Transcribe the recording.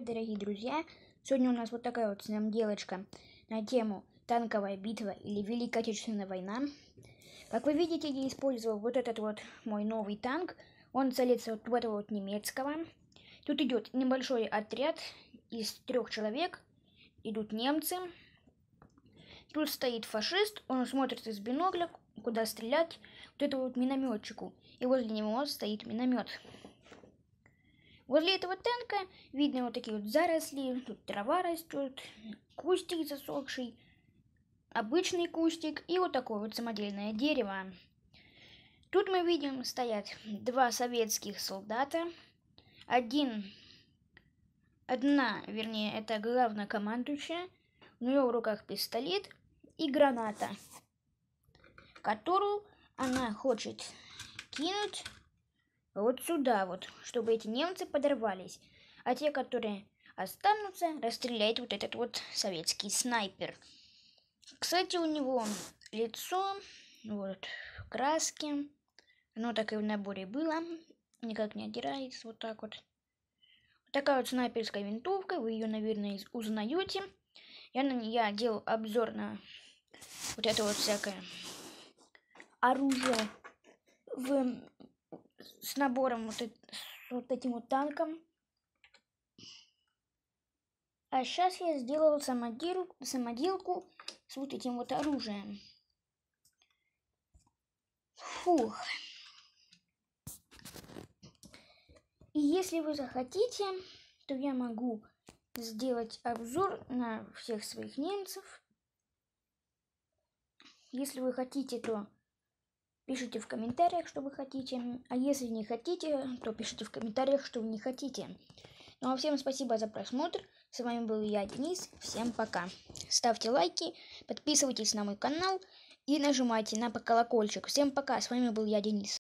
Дорогие друзья, сегодня у нас вот такая вот с нами делочка на тему «Танковая битва» или «Великая Отечественная война». Как вы видите, я использовал вот этот вот мой новый танк. Он целится вот в этого вот немецкого. Тут идет небольшой отряд из трех человек. Идут немцы. Тут стоит фашист, он смотрит из бинокля, куда стрелять, вот этому вот минометчику. И возле него стоит миномет. Возле этого танка видно вот такие вот заросли, тут трава растет, кустик засохший, обычный кустик и вот такое вот самодельное дерево. Тут мы видим стоят два советских солдата, один, одна, вернее, это главнокомандующая, у нее в руках пистолет и граната, которую она хочет кинуть вот сюда вот, чтобы эти немцы подорвались. А те, которые останутся, расстреляет вот этот вот советский снайпер. Кстати, у него лицо, вот, краски. Оно так и в наборе было. Никак не отдирается, вот так вот. такая вот снайперская винтовка. Вы ее, наверное, узнаете. Я, я делал обзор на вот это вот всякое оружие в с набором вот, с вот этим вот танком. А сейчас я сделал самодел, самоделку с вот этим вот оружием. Фух. И если вы захотите, то я могу сделать обзор на всех своих немцев. Если вы хотите, то Пишите в комментариях, что вы хотите. А если не хотите, то пишите в комментариях, что вы не хотите. Ну а всем спасибо за просмотр. С вами был я, Денис. Всем пока. Ставьте лайки, подписывайтесь на мой канал и нажимайте на колокольчик. Всем пока. С вами был я, Денис.